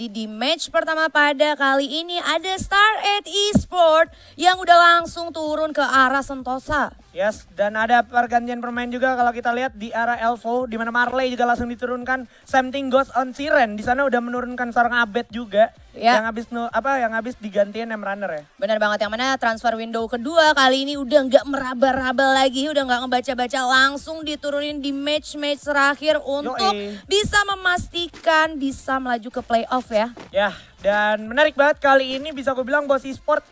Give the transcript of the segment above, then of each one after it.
Di, di match pertama pada kali ini ada Star 8 Esport yang udah langsung turun ke arah Sentosa. Yes, dan ada pergantian permain juga kalau kita lihat di arah Elfo, di mana Marley juga langsung diturunkan. Something goes on Siren, di sana udah menurunkan seorang Abed juga. Ya. Yang habis apa yang habis digantiin M runner ya. Benar banget yang mana transfer window kedua kali ini udah nggak meraba-raba lagi, udah nggak ngebaca-baca langsung diturunin di match-match terakhir untuk Yoi. bisa memastikan bisa melaju ke playoff ya. Ya, dan menarik banget kali ini bisa gue bilang e Sport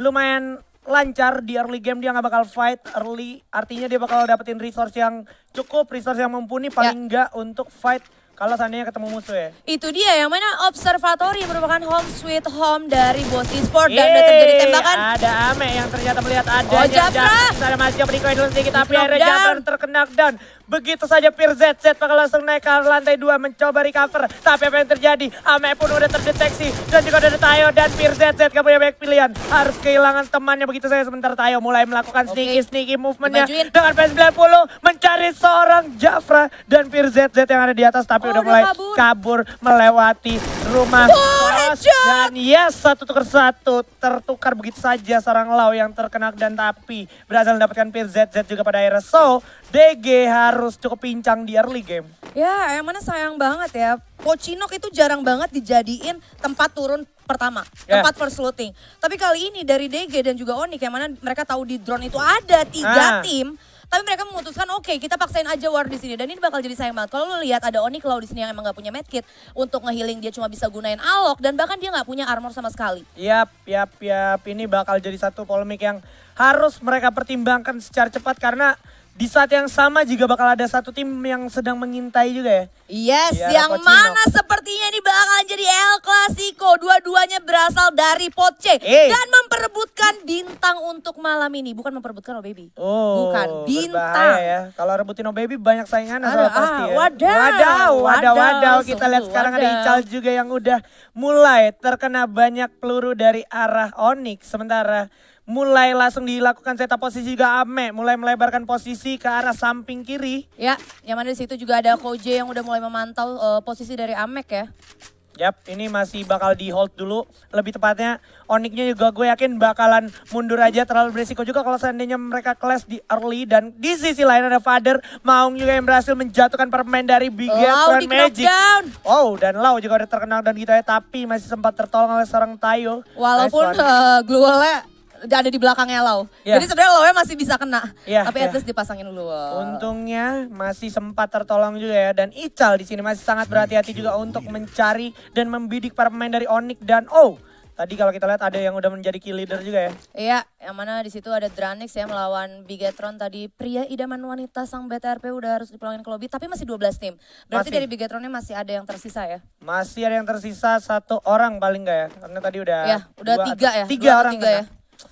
lumayan lancar di early game dia nggak bakal fight early artinya dia bakal dapetin resource yang cukup resource yang mumpuni ya. paling nggak enggak untuk fight kalau seandainya ketemu musuh ya. Itu dia yang mana Observatory merupakan home sweet home dari Bos Sport dan udah terjadi tembakan. Ada Ame yang ternyata melihat ada oh, Jabra. Ada masih berikutnya sedikit tapi ada Jabra terkena down. Begitu saja PirZZ bakal langsung naik ke lantai 2 mencoba recover. Tapi apa yang terjadi? Ame pun udah terdeteksi. Dan juga ada Tayo dan PirZZ gak punya banyak pilihan. Harus kehilangan temannya begitu saja sebentar Tayo mulai melakukan sneaky-sneaky okay. movementnya. Dengan PS90 mencari seorang Jafra dan PirZZ yang ada di atas. Tapi oh, udah mulai kabur. kabur melewati rumah dan yes satu tukar satu tertukar begitu saja sarang Lau yang terkena dan tapi berhasil mendapatkan pin ZZ juga pada akhirnya so DG harus cukup pincang di early game ya yang mana sayang banget ya Pochinok itu jarang banget dijadiin tempat turun pertama, yeah. tempat first looting. Tapi kali ini dari DG dan juga Onik yang mana mereka tahu di drone itu ada tiga ah. tim tapi mereka memutuskan oke okay, kita paksain aja War di sini dan ini bakal jadi sayang banget. Kalau lo lihat ada Oni Cloud di sini yang emang gak punya medkit untuk ngehealing dia cuma bisa gunain alok dan bahkan dia nggak punya armor sama sekali. Yap, yap, yap. Ini bakal jadi satu polemik yang harus mereka pertimbangkan secara cepat karena di saat yang sama juga bakal ada satu tim yang sedang mengintai juga ya. Yes, iya, yang Pocino. mana sepertinya ini bakal jadi El Clasico. Dua-duanya berasal dari pot hey. dan memperebutkan bintang untuk malam ini. Bukan memperebutkan Oh Baby. Oh, bukan bintang. ya. Kalau rebutin Oh Baby banyak saingan ada, ah, pasti ya. Wadaw, wadaw, wadaw. wadaw. Kita lihat sekarang wadaw. ada Ical juga yang udah mulai terkena banyak peluru dari arah Onyx sementara mulai langsung dilakukan setup posisi juga Ame mulai melebarkan posisi ke arah samping kiri. Ya, yang mana di situ juga ada Koje yang udah mulai memantau uh, posisi dari Amek ya. Yap, ini masih bakal di hold dulu. Lebih tepatnya, Oniknya juga gue yakin bakalan mundur aja terlalu berisiko juga kalau seandainya mereka clash di early. Dan di sisi lain ada Father, Maung juga yang berhasil menjatuhkan permen dari Big Game Magic. Down. Wow, dan Lau juga udah terkenal dan gitu ya, tapi masih sempat tertolong oleh seorang Tayo. Walaupun nice uh, ada di belakangnya Lau. Yeah. Jadi sebenarnya Lau masih bisa kena. Yeah, tapi yeah. at iya. least dipasangin dulu. Untungnya masih sempat tertolong juga ya dan Ical di sini masih sangat berhati-hati juga untuk mencari dan membidik para pemain dari Onyx dan Oh. Tadi kalau kita lihat ada yang udah menjadi key leader juga ya. Iya, yang mana di situ ada Dranix ya melawan Bigetron tadi. Pria idaman wanita sang BTRP udah harus dipulangin ke lobby, tapi masih 12 tim. Berarti masih. dari Bigetronnya masih ada yang tersisa ya? Masih ada yang tersisa satu orang paling enggak ya? Karena tadi udah Iya, udah dua, tiga ya. Tiga dua orang tiga ya? ya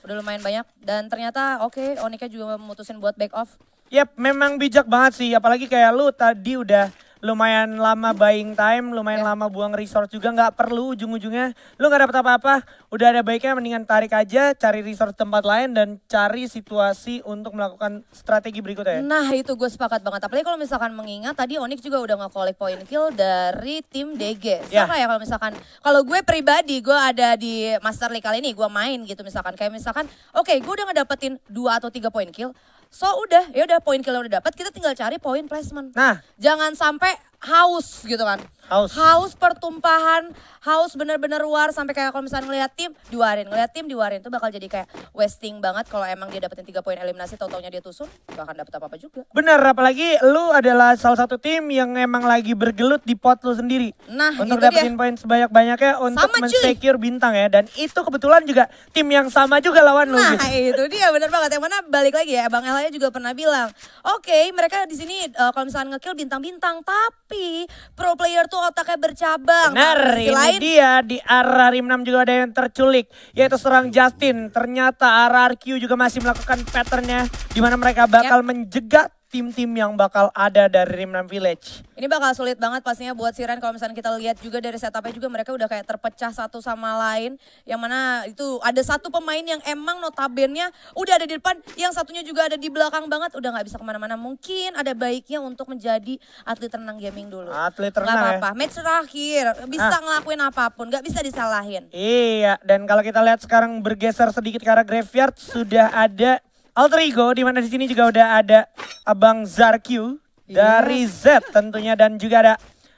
udah lumayan banyak dan ternyata oke okay, Onika juga memutusin buat back off. Yep, memang bijak banget sih apalagi kayak lu tadi udah lumayan lama buying time, lumayan ya. lama buang resource juga nggak perlu ujung-ujungnya lu nggak dapet apa-apa. Udah ada baiknya mendingan tarik aja, cari resource tempat lain dan cari situasi untuk melakukan strategi berikutnya. Nah itu gue sepakat banget. Apalagi kalau misalkan mengingat tadi Onyx juga udah nge-collect point kill dari tim DG. Sama ya. yeah. ya kalau misalkan kalau gue pribadi gue ada di Master League kali ini gue main gitu misalkan kayak misalkan oke okay, gue udah ngedapetin dua atau tiga point kill So udah, ya udah poin kalian udah dapat, kita tinggal cari poin placement. Nah, jangan sampai haus gitu kan haus haus pertumpahan haus bener-bener luar sampai kayak kalau misalnya ngeliat tim diwarin ngeliat tim diwarin tuh bakal jadi kayak wasting banget kalau emang dia dapetin tiga poin eliminasi tau taunya dia tusuk gak akan dapet apa-apa juga bener apalagi lu adalah salah satu tim yang emang lagi bergelut di pot lu sendiri nah untuk dapetin poin sebanyak-banyaknya untuk mensecure bintang ya dan itu kebetulan juga tim yang sama juga lawan nah, lu nah gitu. itu dia bener banget yang mana balik lagi ya bang Elaya juga pernah bilang oke okay, mereka di sini uh, kalau misalnya ngekill bintang-bintang tapi pro player tuh otaknya bercabang. Benar, nah, ini lain... dia di arah 6 juga ada yang terculik. Yaitu seorang Justin. Ternyata arah RQ juga masih melakukan patternnya. Dimana mereka bakal yep. menjegat tim-tim yang bakal ada dari Rimnam Village. Ini bakal sulit banget pastinya buat Siren kalau misalnya kita lihat juga dari setupnya juga mereka udah kayak terpecah satu sama lain. Yang mana itu ada satu pemain yang emang notabennya udah ada di depan, yang satunya juga ada di belakang banget. Udah gak bisa kemana-mana. Mungkin ada baiknya untuk menjadi atlet renang gaming dulu. Atlet renang gak ya? apa-apa. Ya? Match terakhir bisa ah. ngelakuin apapun, gak bisa disalahin. Iya, dan kalau kita lihat sekarang bergeser sedikit ke arah graveyard sudah ada alter ego di mana di sini juga udah ada Abang Zarkyu iya. dari Z tentunya dan juga ada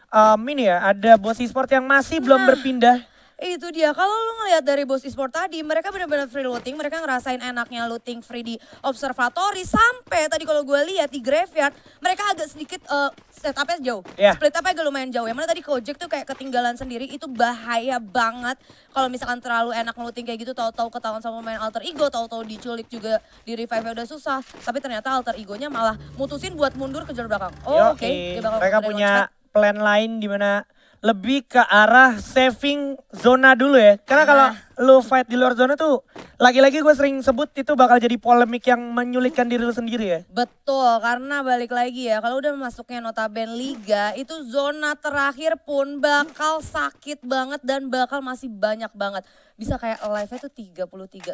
um, ini ya ada bos e-sport yang masih belum iya. berpindah itu dia kalau lu ngelihat dari bos e-sport tadi mereka benar-benar free looting mereka ngerasain enaknya looting free di observatory sampai tadi kalau gue lihat di graveyard mereka agak sedikit uh, setupnya jauh yeah. split upnya agak lumayan jauh yang mana tadi Kojek tuh kayak ketinggalan sendiri itu bahaya banget kalau misalkan terlalu enak looting kayak gitu tahu-tahu ketahuan sama main alter ego tahu-tahu diculik juga di revive udah susah tapi ternyata alter egonya malah mutusin buat mundur ke kejar belakang oh, oke okay. mereka punya launchpad. plan lain di mana lebih ke arah saving zona dulu ya. Karena kalau iya lu fight di luar zona tuh lagi-lagi gue sering sebut itu bakal jadi polemik yang menyulitkan diri lu sendiri ya betul karena balik lagi ya kalau udah masuknya notaben liga itu zona terakhir pun bakal sakit banget dan bakal masih banyak banget bisa kayak live-nya tuh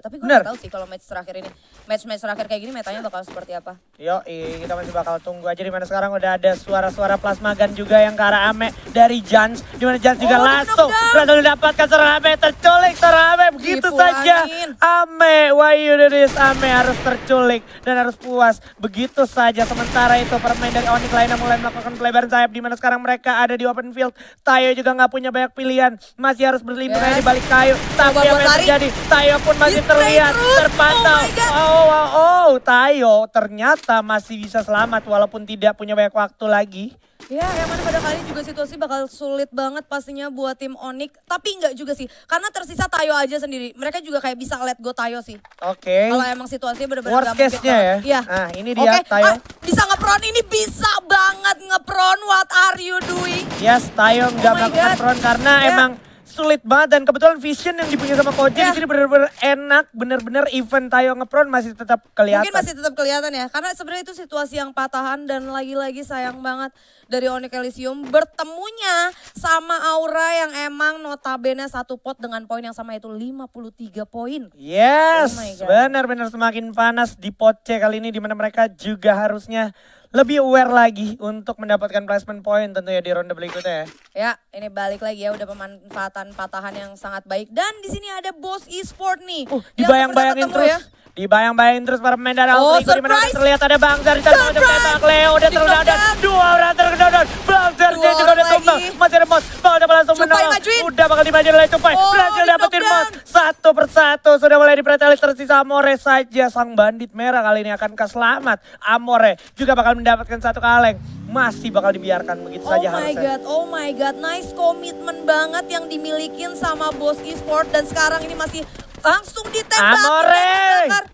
33 tapi gue gak tau sih kalau match terakhir ini match-match terakhir kayak gini metanya bakal seperti apa yo kita masih bakal tunggu aja di mana sekarang udah ada suara-suara plasma gun juga yang ke arah Ame dari Jans dimana Jans juga oh, langsung langsung dapatkan serangan Ame terculik serangan Ame begitu gitu saja. Ame do this? Ame harus terculik dan harus puas begitu saja. Sementara itu permain dari Onyx lainnya mulai melakukan pelebaran sayap di mana sekarang mereka ada di open field. Tayo juga nggak punya banyak pilihan, masih harus berlindung yes. di balik kayu. Tapi apa yang terjadi? Tayo pun masih terlihat terpantau. Oh, oh, oh, oh, Wow, Tayo ternyata masih bisa selamat walaupun tidak punya banyak waktu lagi. Ya, yang mana pada kali juga situasi bakal sulit banget pastinya buat tim Onik. Tapi enggak juga sih, karena tersisa Tayo aja sendiri. Mereka juga kayak bisa let go Tayo sih. Oke. Okay. Kalau emang situasinya benar-benar Worst case-nya ya? Iya. Nah, ini dia okay. Tayo. Ah, bisa ngepron ini bisa banget ngepron. What are you doing? Yes, Tayo nggak oh melakukan pron karena yeah. emang sulit banget dan kebetulan vision yang dipunya sama Koji yeah. di ya. sini benar-benar enak, benar-benar event Tayo ngepron masih tetap kelihatan. Mungkin masih tetap kelihatan ya, karena sebenarnya itu situasi yang patahan dan lagi-lagi sayang banget dari Onyx Elysium bertemunya sama Aura yang emang notabene satu pot dengan poin yang sama itu 53 poin. Yes, oh benar-benar semakin panas di pot C kali ini di mana mereka juga harusnya lebih aware lagi untuk mendapatkan placement point tentunya di ronde berikutnya ya. Ya, ini balik lagi ya udah pemanfaatan patahan yang sangat baik dan di sini ada bos e-sport nih. Uh, dibayang-bayangin terus. Ya. Dibayang-bayangin terus para pemain dari oh, Altrigo dimana terlihat ada Bang Zer dan ada Bang Leo udah terlihat ada dua orang terkena dan Bang Zer dia juga udah tumbang masih ada Mos Bang udah langsung menang udah bakal dimajuin oleh Cupai oh, berhasil dapat satu persatu sudah mulai dipretelin tersisa Amore saja. Sang bandit merah kali ini akan keselamat. Amore juga bakal mendapatkan satu kaleng. Masih bakal dibiarkan begitu oh saja Oh my God, oh my God. Nice komitmen banget yang dimilikin sama bos e-sport. Dan sekarang ini masih langsung ditembak. Amore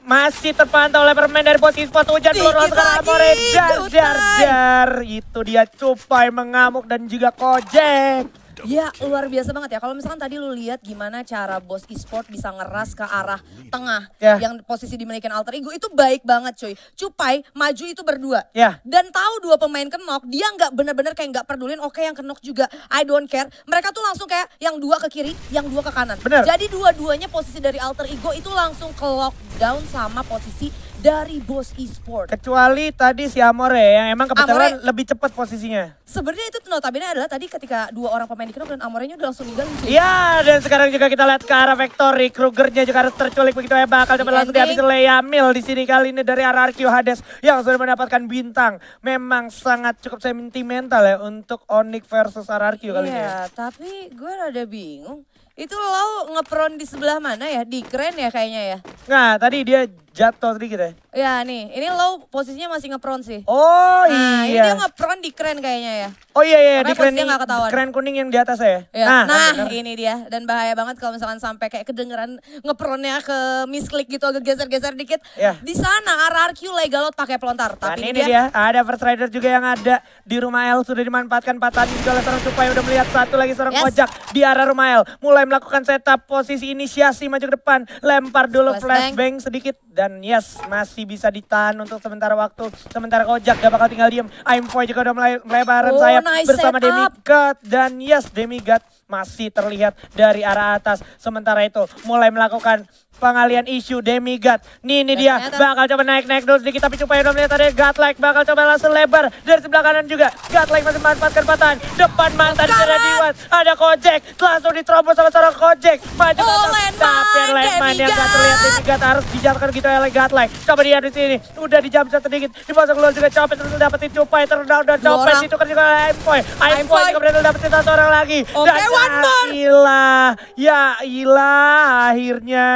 masih terpantau oleh permen dari posisi spot hujan peluru sekarang Amore jar jar jar itu dia cupai mengamuk dan juga kojek. Ya luar biasa banget ya. Kalau misalkan tadi lu lihat gimana cara bos e-sport bisa ngeras ke arah iya. tengah yeah. yang posisi di dimiliki alter ego itu baik banget cuy. Cupai maju itu berdua. Yeah. Dan tahu dua pemain kenok dia nggak bener-bener kayak nggak pedulin. Oke okay, yang kenok juga I don't care. Mereka tuh langsung kayak yang dua ke kiri, yang dua ke kanan. Bener. Jadi dua-duanya posisi dari alter ego itu langsung ke lockdown sama posisi dari Bos e-sport. Kecuali tadi si Amore yang emang kebetulan Amore, lebih cepat posisinya. Sebenarnya itu notabene adalah tadi ketika dua orang pemain dikenal dan Amorenya udah langsung diganti. Iya, dan sekarang juga kita lihat ke arah Victory. Krugernya juga harus terculik begitu ya. Bakal dapat langsung dihabis oleh Yamil di sini kali ini dari arah RQ Hades yang sudah mendapatkan bintang. Memang sangat cukup sentimental ya untuk Onyx versus RRQ kali iya, ini. Iya, tapi gue rada bingung. Itu lo ngepron di sebelah mana ya? Di keren ya kayaknya ya? Nah, tadi dia jatuh tadi ya? Ya nih, ini lo posisinya masih ngepron sih. Oh nah, iya. Ini dia ngepron di keren kayaknya ya. Oh iya iya Karena iya. di keren yang ketahuan. Keren kuning yang di atas ya. ya. Nah, nah bener. ini dia dan bahaya banget kalau misalkan sampai kayak kedengeran ngepronnya ke misklik gitu agak geser-geser dikit. Ya. Di sana RRQ legalot pakai pelontar. Tapi ini, ini dia. dia. ada first rider juga yang ada di rumah L sudah dimanfaatkan patah. juga oleh seorang supaya udah melihat satu lagi seorang yes. di arah rumah L. mulai melakukan setup posisi inisiasi maju ke depan lempar dulu flashbang sedikit dan dan yes, masih bisa ditahan untuk sementara waktu. Sementara Kojak gak bakal tinggal diem. im Foy juga udah melebaran oh, sayap nice bersama setup. Demigod. Dan yes, Demigod masih terlihat dari arah atas. Sementara itu mulai melakukan pengalian isu demigod. Nih ini dia bakal coba naik-naik dulu sedikit tapi supaya udah lihat ada Godlike bakal coba langsung lebar dari sebelah kanan juga. Godlike masih memanfaatkan patahan. Depan mantan ada diwas, ada Kojek. Langsung diterobos sama seorang Kojek. Maju oh, atas. Tapi Lenman yang gak terlihat demigod harus dijatuhkan gitu oleh Godlike. Coba dia di sini. Udah dijam sedikit. Dipasang keluar juga Copet terus dapetin Cupai terdown dan Copet itu kan juga Aimpoy. Aimpoy juga berhasil dapetin satu orang lagi. Oke, okay, one more. Ya, ilah akhirnya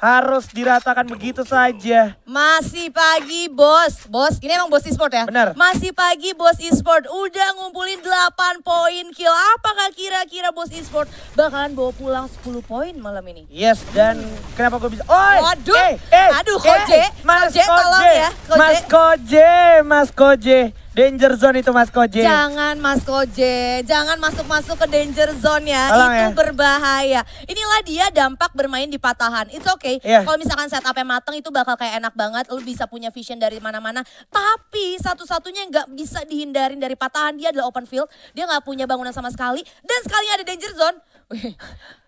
harus diratakan begitu saja. Masih pagi bos, bos ini emang bos e-sport ya? Benar. Masih pagi bos e-sport udah ngumpulin 8 poin kill. Apakah kira-kira bos e-sport bakalan bawa pulang 10 poin malam ini? Yes dan kenapa gue bisa? Oi, Waduh, eh, eh, aduh Koje, eh, Mas Koje, Koje tolong ya. Koje. Mas Koje, Mas Koje danger zone itu Mas Koje. Jangan Mas Koje, jangan masuk-masuk ke danger zone ya. itu ya. berbahaya. Inilah dia dampak bermain di patahan. It's okay. Yeah. Kalau misalkan setupnya mateng itu bakal kayak enak banget. Lu bisa punya vision dari mana-mana. Tapi satu-satunya yang gak bisa dihindarin dari patahan dia adalah open field. Dia gak punya bangunan sama sekali. Dan sekali ada danger zone.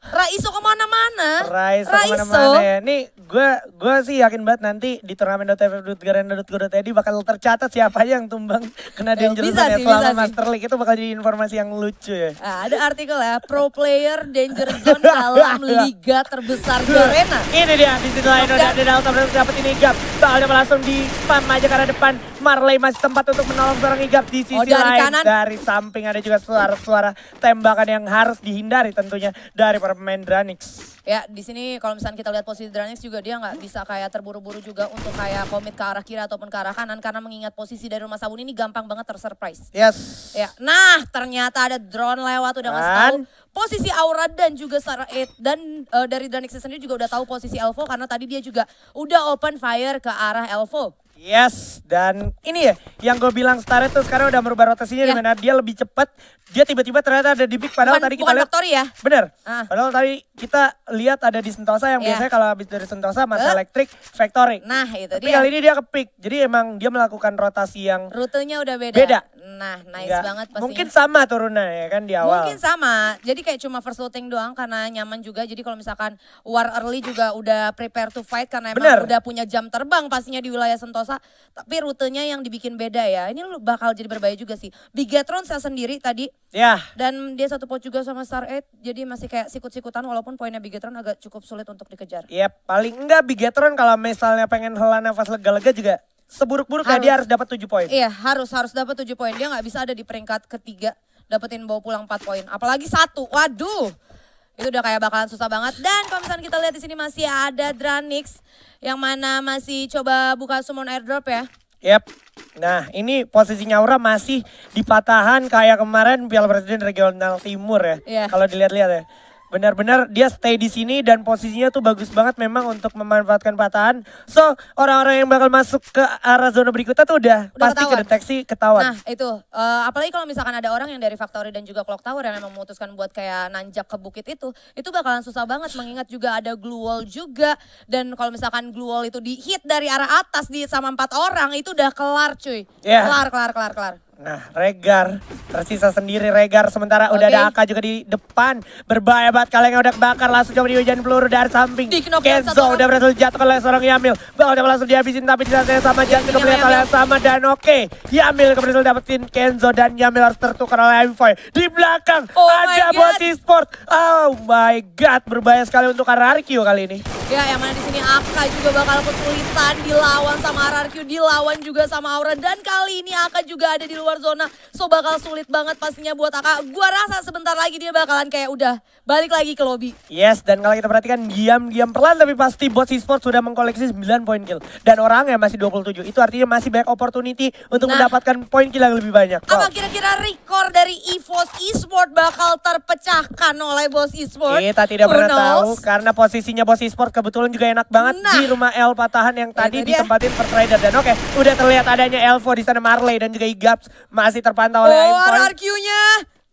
Raiso kemana-mana. Raiso, Raiso. kemana-mana ya. Nih gue gue sih yakin banget nanti di turnamen.ff.garenda.go.id bakal tercatat siapa yang tumbang kena dangerous eh, bisa zone ya, sih, ya. selama bisa Master League itu bakal jadi informasi yang lucu ya. Nah, ada artikel ya, pro player danger zone dalam iya, iya. liga terbesar di arena. Ini dia di sini lain udah ada Dalton dapat ini gap. Soalnya langsung di spam aja karena depan Marley masih tempat untuk menolong seorang Igap di sisi oh, dari lain. Kanan. Dari samping ada juga suara-suara tembakan yang harus dihindari tentunya dari para pemain Dranix ya di sini kalau misalnya kita lihat posisi Dranix juga dia nggak bisa kayak terburu-buru juga untuk kayak komit ke arah kiri ataupun ke arah kanan karena mengingat posisi dari rumah sabun ini gampang banget tersurprise. Yes. Ya, nah ternyata ada drone lewat udah ngasih tahu posisi Aura dan juga Star Eight dan uh, dari Dranix sendiri juga udah tahu posisi Elvo karena tadi dia juga udah open fire ke arah Elvo. Yes, dan ini ya yang gue bilang Star tuh sekarang udah merubah rotasinya yeah. dimana dia lebih cepat dia tiba-tiba ternyata ada di Big padahal bukan, tadi kita lihat ya bener uh. padahal tadi kita lihat ada di Sentosa yang yeah. biasanya kalau habis dari Sentosa masa uh. elektrik factory nah itu tapi dia. kali ini dia ke peak, jadi emang dia melakukan rotasi yang rutenya udah beda beda nah nice Enggak. banget pastinya mungkin sama turunnya ya kan di awal mungkin sama jadi kayak cuma first loading doang karena nyaman juga jadi kalau misalkan war early juga udah prepare to fight karena emang bener. udah punya jam terbang pastinya di wilayah Sentosa tapi rutenya yang dibikin beda ya ini bakal jadi berbahaya juga sih Bigatron saya sendiri tadi Ya. Yeah. Dan dia satu pot juga sama Star 8 jadi masih kayak sikut-sikutan walaupun poinnya Bigetron agak cukup sulit untuk dikejar. Iya, yep, paling enggak Bigetron kalau misalnya pengen hela nafas lega-lega juga seburuk buruknya dia harus dapat 7 poin. Iya, harus harus dapat 7 poin. Dia nggak bisa ada di peringkat ketiga dapetin bawa pulang 4 poin. Apalagi satu. Waduh. Itu udah kayak bakalan susah banget. Dan kalau misalnya kita lihat di sini masih ada Dranix yang mana masih coba buka summon airdrop ya. Yep. Nah, ini posisinya Aura masih patahan kayak kemarin Piala Presiden Regional Timur ya. Yeah. Kalau dilihat-lihat ya. Benar-benar dia stay di sini dan posisinya tuh bagus banget memang untuk memanfaatkan patahan. So, orang-orang yang bakal masuk ke arah zona berikutnya tuh udah, udah pasti ketahuan. kedeteksi ketahuan. Nah, itu. Uh, apalagi kalau misalkan ada orang yang dari factory dan juga clock tower yang memang memutuskan buat kayak nanjak ke bukit itu, itu bakalan susah banget mengingat juga ada glue wall juga dan kalau misalkan glue wall itu di hit dari arah atas di sama empat orang itu udah kelar cuy. Yeah. Kelar, kelar, kelar, kelar. Nah, Regar tersisa sendiri Regar sementara okay. udah ada AK juga di depan. Berbahaya banget kalian yang udah kebakar langsung coba dihujan peluru dari samping. Kenzo udah berhasil jatuh oleh seorang Yamil. Bakal udah langsung dihabisin tapi di sama sama iya, jatuh melihat hal yang sama dan oke. Okay. Yamil berhasil dapetin Kenzo dan Yamil harus tertukar oleh Envoy. Di belakang oh ada e sport. Oh my god, berbahaya sekali untuk RRQ kali ini. Ya, yang mana di sini AK juga bakal kesulitan dilawan sama Ararkio, dilawan juga sama Aura dan kali ini AK juga ada di luar luar zona. So bakal sulit banget pastinya buat Aka. Gua rasa sebentar lagi dia bakalan kayak udah balik lagi ke lobby. Yes, dan kalau kita perhatikan diam-diam perlahan tapi pasti bot e-sport sudah mengkoleksi 9 poin kill. Dan orangnya masih 27. Itu artinya masih banyak opportunity untuk nah, mendapatkan poin kill yang lebih banyak. Wow. Apa kira-kira rekor dari EVOS e bakal terpecahkan oleh bos e Kita tidak pernah tahu karena posisinya bos e kebetulan juga enak banget nah, di rumah El Patahan yang tadi iya, iya, iya. ditempatin per trader dan oke okay, udah terlihat adanya Elvo di sana Marley dan juga Igaps masih terpantau oleh oh, RRQ-nya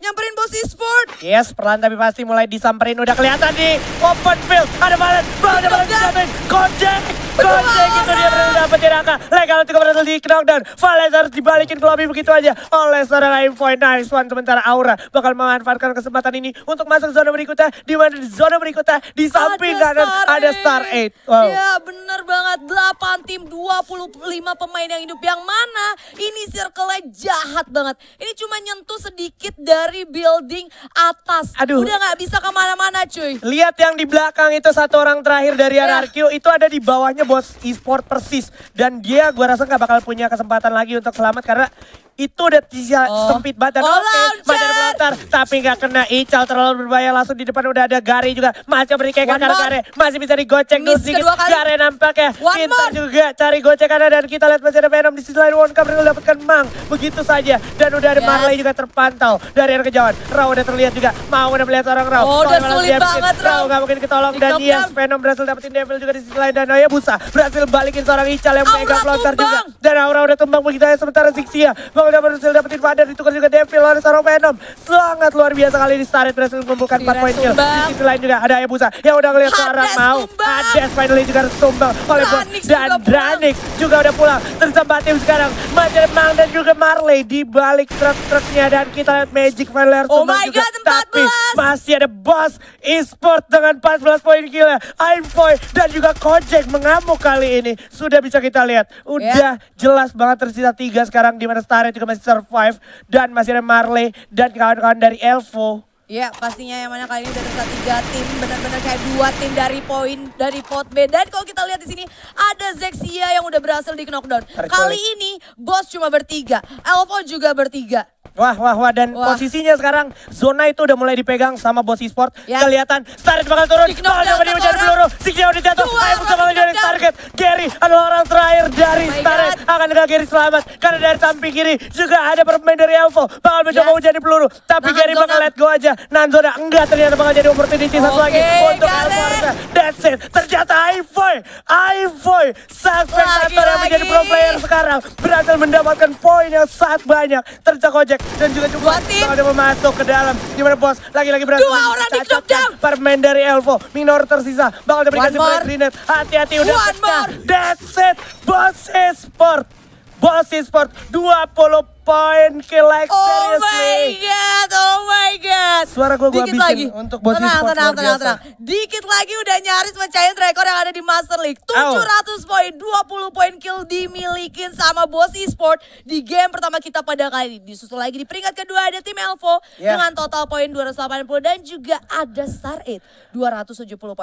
nyamperin bos e-sport. Yes, perlahan tapi pasti mulai disamperin. Udah kelihatan di open field. Ada Valen, ada Valen, Godek. Gojek itu dia berhasil dapetin angka. Legal cukup berhasil di knockdown. Valens harus dibalikin ke lobby begitu aja oleh seorang point. Nice one. Sementara Aura bakal memanfaatkan kesempatan ini untuk masuk zona berikutnya. Di mana di zona berikutnya di samping kanan ada Star 8. Wow. Ya bener banget. 8 tim 25 pemain yang hidup. Yang mana ini circle-nya jahat banget. Ini cuma nyentuh sedikit dari building atas. Aduh. Udah gak bisa kemana-mana cuy. Lihat yang di belakang itu satu orang terakhir dari iya. RRQ. Itu ada di bawahnya bos e-sport persis. Dan dia gue rasa nggak bakal punya kesempatan lagi untuk selamat karena itu udah tiga oh. sempit banget Oke, oh, okay, badan melontar tapi nggak kena Ical terlalu berbahaya langsung di depan udah ada Gary juga masih beri kayak Gary masih bisa digocek dulu sedikit Gary nampaknya kita juga cari gocekan dan kita lihat masih ada Venom di sisi lain Wonka berhasil dapatkan Mang begitu saja dan udah ada yes. Marley juga terpantau dari arah kejauhan Rao udah terlihat juga mau udah melihat orang Rao, oh, udah sulit dia banget Rao. gak mungkin ketolong dan yes Venom berhasil dapetin Devil juga di sisi lain dan Noya oh Busa berhasil balikin seorang Ical yang megang pelontar juga dan Aura udah tumbang begitu sementara Zixia Bang udah berhasil dapetin Vader ditukar juga Devil oleh seorang Venom. Sangat luar biasa kali ini Starret berhasil mengumpulkan 4 poin kill. Di sisi lain juga ada Ebusa yang udah ngeliat Sarah mau. Hades finally juga harus tumbang oleh Bos. Dan Dranix juga udah pulang. Tersambat tim sekarang. Mang dan juga Marley di balik truk-truknya. Dan kita lihat Magic finally harus oh tumbang oh juga. Tapi masih ada Bos Esport dengan 14 poin kill. boy dan juga Kojek mengamuk kali ini. Sudah bisa kita lihat. Udah yeah. jelas banget tersisa tiga sekarang di mana Starret juga masih survive. Dan masih ada Marley dan kawan-kawan dari Elfo. Ya, pastinya yang mana kali ini dari satu tiga tim, benar-benar kayak dua tim dari poin dari pot B. Dan kalau kita lihat di sini ada Zexia yang udah berhasil di knockdown. Kali ini Ghost cuma bertiga, Elvo juga bertiga. Wah, wah, wah. Dan wah. posisinya sekarang zona itu udah mulai dipegang sama bos e-sport. Ya. Kelihatan Starit bakal turun. Bakal dapat menjadi mencari peluru. Signia udah jatuh. Ayo bisa lagi dari target. Gary adalah orang terakhir dari oh Starit. Akan dengan Gary selamat. Karena dari samping kiri juga ada permain dari Elvo. Bakal mencoba yes. Ya. menjadi peluru. Tapi nah, Gary bakal let go aja. Nanzo Nanzora enggak ternyata bakal jadi opportunity satu okay, lagi untuk Alvarez. That's it. Ternyata Ivoy, Ivoy, sang yang menjadi pro player sekarang berhasil mendapatkan poin yang sangat banyak. Terjak ojek dan juga cuma ada memasuk ke dalam. Gimana bos? Lagi-lagi berhasil. Dua orang di drop down. Permen dari Elvo. Minor tersisa. Bakal diberikan si Grenade. Hati-hati udah more. That's it. Bos Esport. Bos Esport 20 point kill oh seriously. my god, oh my god. Suara gue gue lagi. untuk bos tenang, e tenang, tenang, tenang. Dikit lagi udah nyaris mencahin rekor yang ada di Master League. 700 poin, 20 poin kill dimilikin sama bos e-sport di game pertama kita pada kali ini. Disusul lagi di peringkat kedua ada tim Elfo yeah. dengan total poin 280 dan juga ada Star 8 270 poin.